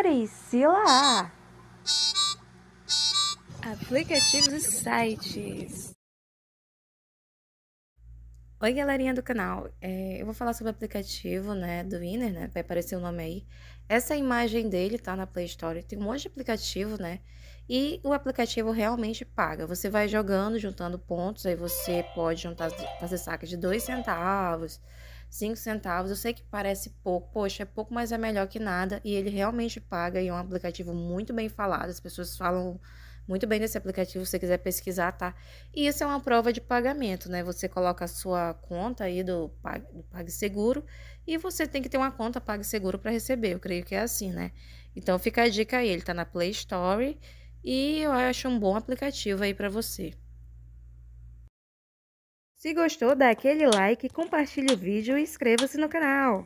Priscila Aplicativos e sites. Oi, galerinha do canal. É, eu vou falar sobre o aplicativo né, do Winner, né? Vai aparecer o nome aí. Essa imagem dele tá na Play Store. Tem um monte de aplicativo, né? E o aplicativo realmente paga. Você vai jogando, juntando pontos, aí você pode juntar, fazer saca de dois centavos, 5 centavos. Eu sei que parece pouco, poxa, é pouco, mas é melhor que nada. E ele realmente paga e é um aplicativo muito bem falado. As pessoas falam muito bem desse aplicativo, se você quiser pesquisar, tá? E isso é uma prova de pagamento, né? Você coloca a sua conta aí do, Pag do PagSeguro e você tem que ter uma conta PagSeguro para receber. Eu creio que é assim, né? Então fica a dica aí, ele tá na Play Store e eu acho um bom aplicativo aí para você. Se gostou, dá aquele like, compartilhe o vídeo e inscreva-se no canal.